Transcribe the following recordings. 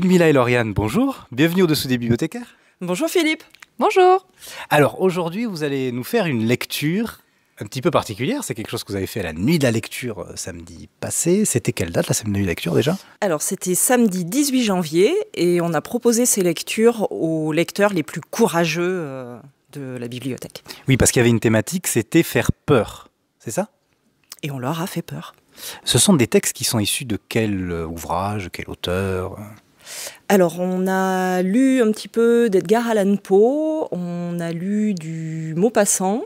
Ludmilla et Lauriane, bonjour. Bienvenue au-dessous des bibliothécaires. Bonjour Philippe. Bonjour. Alors aujourd'hui, vous allez nous faire une lecture un petit peu particulière. C'est quelque chose que vous avez fait à la nuit de la lecture euh, samedi passé. C'était quelle date la semaine de la lecture déjà Alors c'était samedi 18 janvier et on a proposé ces lectures aux lecteurs les plus courageux euh, de la bibliothèque. Oui, parce qu'il y avait une thématique, c'était faire peur. C'est ça Et on leur a fait peur. Ce sont des textes qui sont issus de quel euh, ouvrage, quel auteur alors, on a lu un petit peu d'Edgar Allan Poe, on a lu du Maupassant,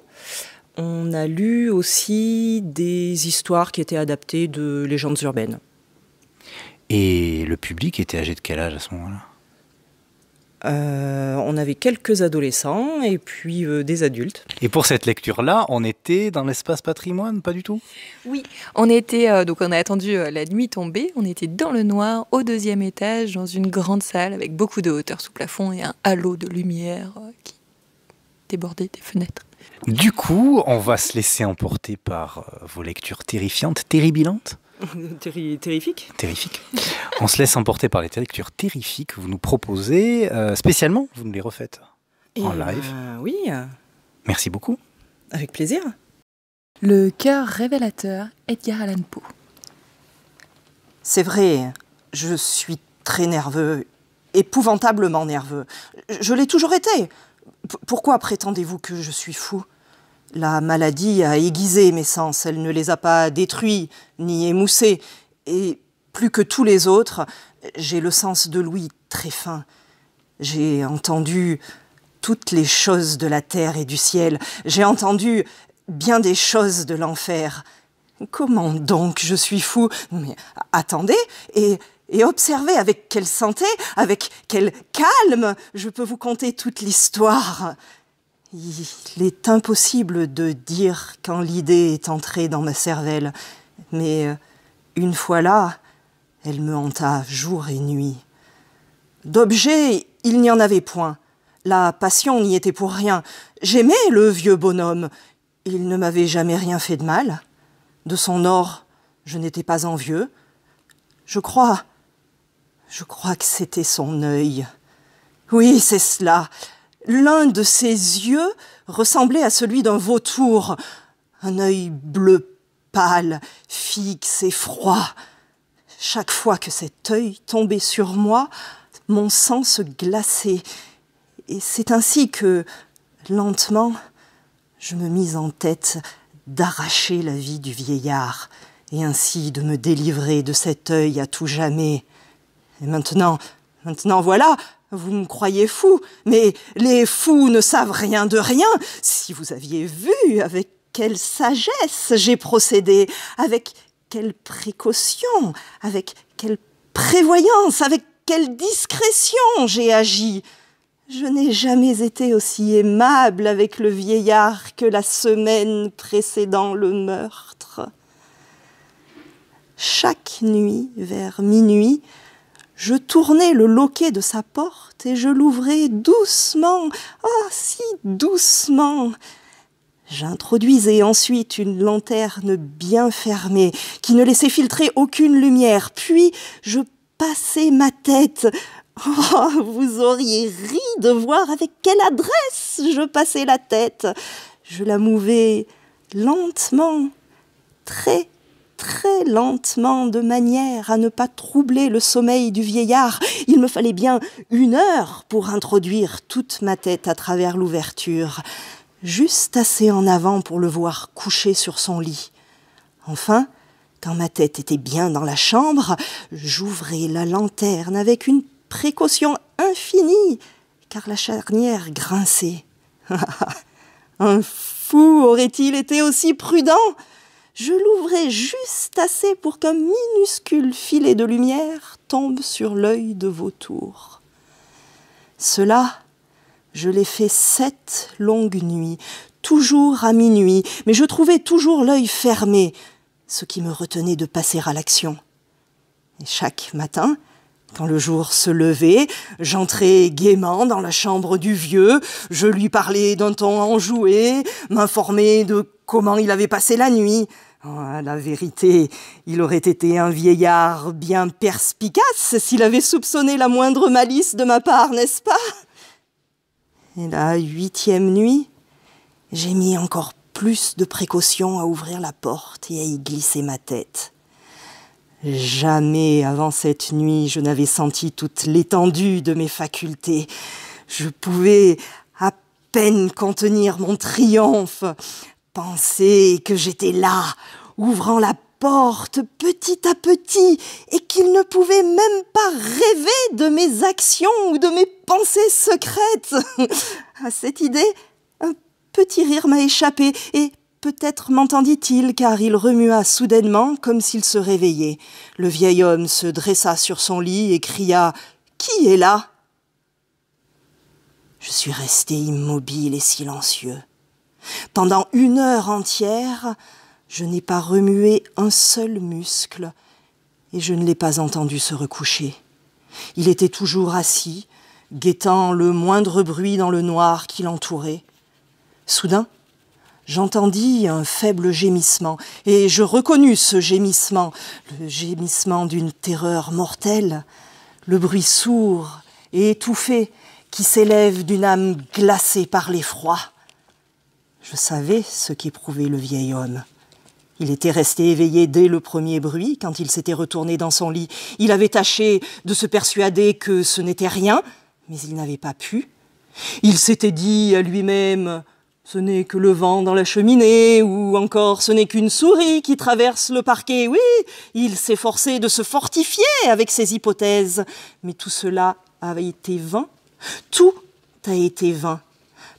on a lu aussi des histoires qui étaient adaptées de légendes urbaines. Et le public était âgé de quel âge à ce moment-là euh, on avait quelques adolescents et puis euh, des adultes. Et pour cette lecture-là, on était dans l'espace patrimoine, pas du tout Oui, on était, euh, donc on a attendu la nuit tomber. on était dans le noir, au deuxième étage, dans une grande salle avec beaucoup de hauteur sous plafond et un halo de lumière qui débordait des fenêtres. Du coup, on va se laisser emporter par vos lectures terrifiantes, terribilantes terrifique. Terrifique. On se laisse emporter par les lectures terrifiques que vous nous proposez. Euh, spécialement, vous nous les refaites en live. Ben, oui. Merci beaucoup. Avec plaisir. Le cœur révélateur, Edgar Allan Poe. C'est vrai, je suis très nerveux, épouvantablement nerveux. Je l'ai toujours été. pourquoi prétendez-vous que je suis fou la maladie a aiguisé mes sens, elle ne les a pas détruits ni émoussés, et plus que tous les autres, j'ai le sens de l'ouïe très fin. J'ai entendu toutes les choses de la terre et du ciel, j'ai entendu bien des choses de l'enfer. Comment donc je suis fou Mais attendez, et et observez avec quelle santé, avec quel calme je peux vous conter toute l'histoire. Il est impossible de dire quand l'idée est entrée dans ma cervelle, mais euh, une fois là, elle me hanta jour et nuit. D'objet, il n'y en avait point. La passion n'y était pour rien. J'aimais le vieux bonhomme. Il ne m'avait jamais rien fait de mal. De son or, je n'étais pas envieux. Je crois. Je crois que c'était son œil. Oui, c'est cela. L'un de ses yeux ressemblait à celui d'un vautour, un œil bleu pâle, fixe et froid. Chaque fois que cet œil tombait sur moi, mon sang se glaçait. Et c'est ainsi que, lentement, je me mis en tête d'arracher la vie du vieillard, et ainsi de me délivrer de cet œil à tout jamais. Et maintenant, maintenant voilà, vous me croyez fou, mais les fous ne savent rien de rien. Si vous aviez vu avec quelle sagesse j'ai procédé, avec quelle précaution, avec quelle prévoyance, avec quelle discrétion j'ai agi. Je n'ai jamais été aussi aimable avec le vieillard que la semaine précédant le meurtre. Chaque nuit, vers minuit, je tournai le loquet de sa porte et je l'ouvrais doucement, ah si doucement. J'introduisais ensuite une lanterne bien fermée qui ne laissait filtrer aucune lumière, puis je passais ma tête. Oh, vous auriez ri de voir avec quelle adresse je passais la tête. Je la mouvais lentement, très très lentement de manière à ne pas troubler le sommeil du vieillard. Il me fallait bien une heure pour introduire toute ma tête à travers l'ouverture, juste assez en avant pour le voir couché sur son lit. Enfin, quand ma tête était bien dans la chambre, j'ouvrais la lanterne avec une précaution infinie, car la charnière grinçait. Un fou aurait-il été aussi prudent je l'ouvrais juste assez pour qu'un minuscule filet de lumière tombe sur l'œil de vautour. Cela, je l'ai fait sept longues nuits, toujours à minuit, mais je trouvais toujours l'œil fermé, ce qui me retenait de passer à l'action. Et chaque matin, quand le jour se levait, j'entrais gaiement dans la chambre du vieux, je lui parlais d'un ton enjoué, m'informais de comment il avait passé la nuit, ah, la vérité, il aurait été un vieillard bien perspicace s'il avait soupçonné la moindre malice de ma part, n'est-ce pas Et la huitième nuit, j'ai mis encore plus de précautions à ouvrir la porte et à y glisser ma tête. Jamais avant cette nuit je n'avais senti toute l'étendue de mes facultés. Je pouvais à peine contenir mon triomphe Penser que j'étais là, ouvrant la porte petit à petit, et qu'il ne pouvait même pas rêver de mes actions ou de mes pensées secrètes. à cette idée, un petit rire m'a échappé, et peut-être m'entendit-il, car il remua soudainement comme s'il se réveillait. Le vieil homme se dressa sur son lit et cria Qui est là Je suis resté immobile et silencieux. Pendant une heure entière, je n'ai pas remué un seul muscle et je ne l'ai pas entendu se recoucher. Il était toujours assis, guettant le moindre bruit dans le noir qui l'entourait. Soudain, j'entendis un faible gémissement, et je reconnus ce gémissement, le gémissement d'une terreur mortelle, le bruit sourd et étouffé qui s'élève d'une âme glacée par l'effroi. Je savais ce qu'éprouvait le vieil homme. Il était resté éveillé dès le premier bruit, quand il s'était retourné dans son lit. Il avait tâché de se persuader que ce n'était rien, mais il n'avait pas pu. Il s'était dit à lui-même Ce n'est que le vent dans la cheminée, ou encore ce n'est qu'une souris qui traverse le parquet. Oui, il s'efforçait de se fortifier avec ses hypothèses, mais tout cela avait été vain. Tout a été vain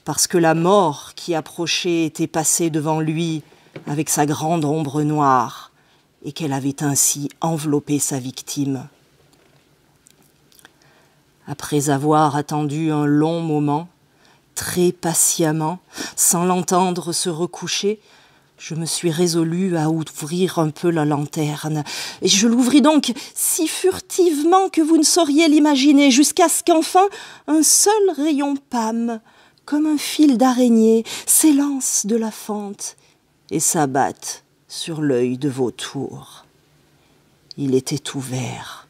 parce que la mort qui approchait était passée devant lui avec sa grande ombre noire, et qu'elle avait ainsi enveloppé sa victime. Après avoir attendu un long moment, très patiemment, sans l'entendre se recoucher, je me suis résolue à ouvrir un peu la lanterne. Et je l'ouvris donc si furtivement que vous ne sauriez l'imaginer, jusqu'à ce qu'enfin un seul rayon pâme comme un fil d'araignée, s'élance de la fente et s'abatte sur l'œil de vautour. Il était ouvert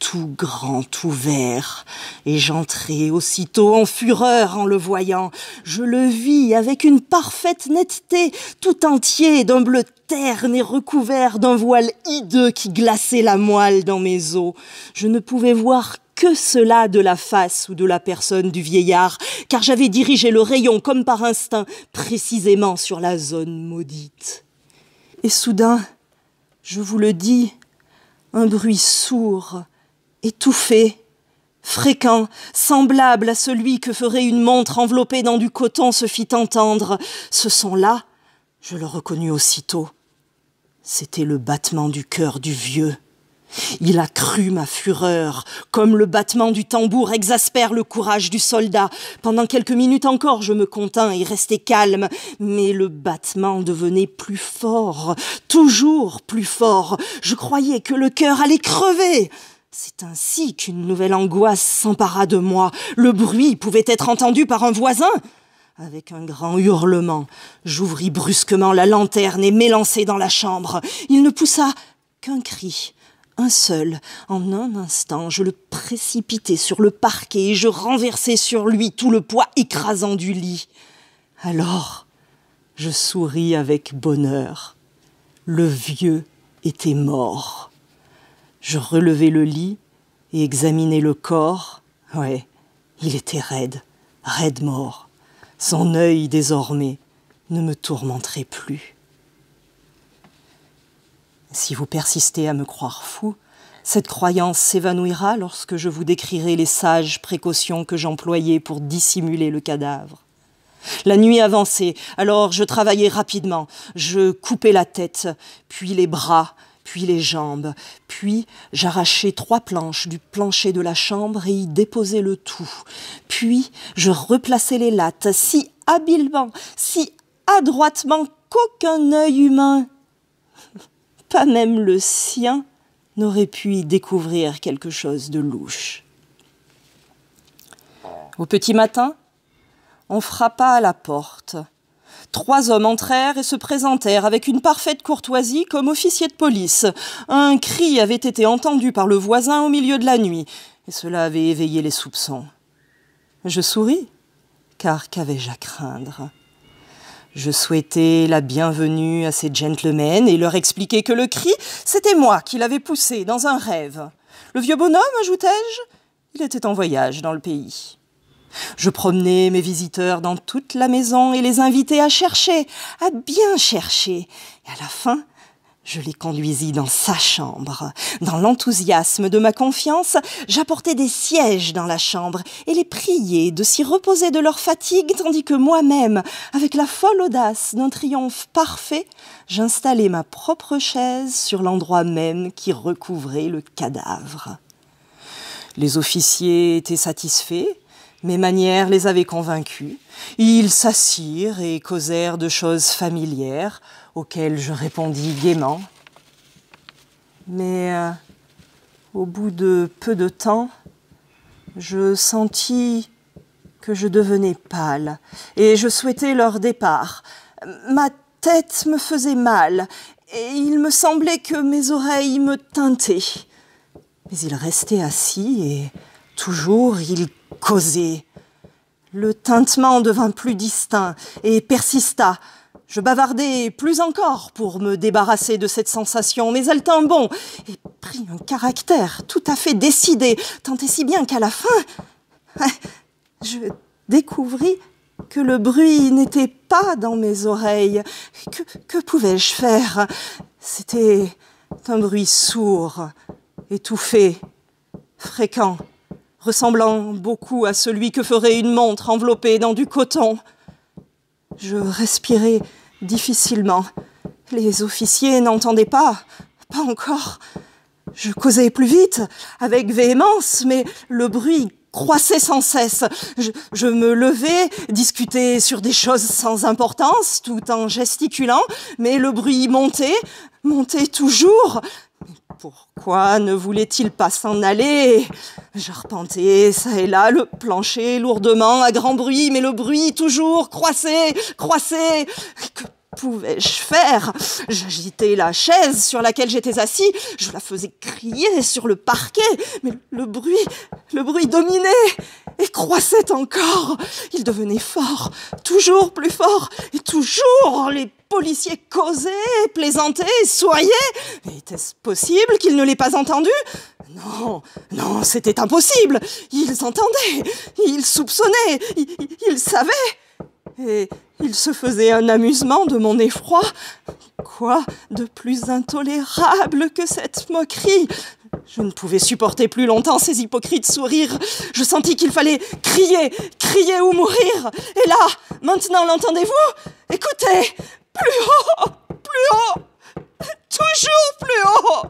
tout grand tout vert et j'entrai aussitôt en fureur en le voyant. Je le vis avec une parfaite netteté, tout entier d'un bleu terne et recouvert d'un voile hideux qui glaçait la moelle dans mes os. Je ne pouvais voir que cela de la face ou de la personne du vieillard, car j'avais dirigé le rayon comme par instinct précisément sur la zone maudite. Et soudain, je vous le dis, un bruit sourd, étouffé, fréquent, semblable à celui que ferait une montre enveloppée dans du coton, se fit entendre. Ce son-là, je le reconnus aussitôt. C'était le battement du cœur du vieux. Il a cru ma fureur, comme le battement du tambour exaspère le courage du soldat. Pendant quelques minutes encore, je me contins et restai calme, mais le battement devenait plus fort, toujours plus fort. Je croyais que le cœur allait crever. C'est ainsi qu'une nouvelle angoisse s'empara de moi. Le bruit pouvait être entendu par un voisin. Avec un grand hurlement, j'ouvris brusquement la lanterne et m'élançai dans la chambre. Il ne poussa qu'un cri, un seul. En un instant, je le précipitai sur le parquet et je renversai sur lui tout le poids écrasant du lit. Alors, je souris avec bonheur. Le vieux était mort. Je relevai le lit et examinais le corps. Ouais, il était raide, raide mort. Son œil désormais ne me tourmenterait plus. Si vous persistez à me croire fou, cette croyance s'évanouira lorsque je vous décrirai les sages précautions que j'employais pour dissimuler le cadavre. La nuit avançait, alors je travaillais rapidement, je coupais la tête, puis les bras, puis les jambes, puis j'arrachai trois planches du plancher de la chambre et y déposai le tout, puis je replaçai les lattes si habilement, si adroitement qu'aucun œil humain, pas même le sien, n'aurait pu y découvrir quelque chose de louche. Au petit matin, on frappa à la porte. Trois hommes entrèrent et se présentèrent avec une parfaite courtoisie comme officiers de police. Un cri avait été entendu par le voisin au milieu de la nuit, et cela avait éveillé les soupçons. Je souris, car qu'avais-je à craindre je souhaitais la bienvenue à ces gentlemen et leur expliquer que le cri, c'était moi qui l'avais poussé dans un rêve. Le vieux bonhomme, ajoutai-je, il était en voyage dans le pays. Je promenais mes visiteurs dans toute la maison et les invitais à chercher, à bien chercher. Et à la fin, je les conduisis dans sa chambre. Dans l'enthousiasme de ma confiance, j'apportais des sièges dans la chambre et les priais de s'y reposer de leur fatigue, tandis que moi-même, avec la folle audace d'un triomphe parfait, j'installais ma propre chaise sur l'endroit même qui recouvrait le cadavre. Les officiers étaient satisfaits, mes manières les avaient convaincus. Ils s'assirent et causèrent de choses familières auxquelles je répondis gaiement. Mais euh, au bout de peu de temps, je sentis que je devenais pâle et je souhaitais leur départ. Ma tête me faisait mal et il me semblait que mes oreilles me tintaient. Mais ils restaient assis et Toujours il causait. Le tintement devint plus distinct et persista. Je bavardais plus encore pour me débarrasser de cette sensation, mais elle tint bon et prit un caractère tout à fait décidé, tant et si bien qu'à la fin, je découvris que le bruit n'était pas dans mes oreilles. Que, que pouvais-je faire C'était un bruit sourd, étouffé, fréquent ressemblant beaucoup à celui que ferait une montre enveloppée dans du coton. Je respirais difficilement. Les officiers n'entendaient pas, pas encore. Je causais plus vite, avec véhémence, mais le bruit croissait sans cesse. Je, me levais, discutais sur des choses sans importance, tout en gesticulant, mais le bruit montait, montait toujours. Pourquoi ne voulait-il pas s'en aller J'arpentais ça et là le plancher lourdement à grand bruit, mais le bruit toujours croissait, croissait pouvais-je faire J'agitais la chaise sur laquelle j'étais assis, je la faisais crier sur le parquet, mais le bruit, le bruit dominait et croissait encore. Il devenait fort, toujours plus fort, et toujours les policiers causaient, plaisantaient, souriaient. Mais était-ce possible qu'ils ne l'aient pas entendu non, non, c'était impossible. Ils entendaient, ils soupçonnaient, ils savaient et il se faisait un amusement de mon effroi. Quoi de plus intolérable que cette moquerie Je ne pouvais supporter plus longtemps ces hypocrites sourires. Je sentis qu'il fallait crier, crier ou mourir. Et là, maintenant l'entendez-vous Écoutez, plus haut, plus haut, toujours plus haut.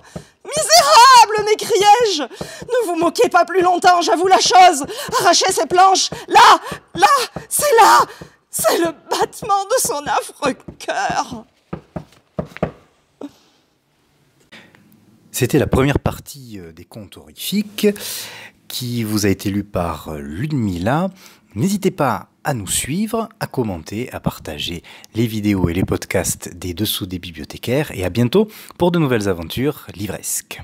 Misérable, m'écriai-je Ne vous moquez pas plus longtemps, j'avoue la chose Arrachez ces planches Là Là C'est là c'est le battement de son affreux cœur. C'était la première partie euh, des contes horrifiques qui vous a été lue par euh, Ludmilla. N'hésitez pas à nous suivre, à commenter, à partager les vidéos et les podcasts des Dessous des bibliothécaires et à bientôt pour de nouvelles aventures livresques.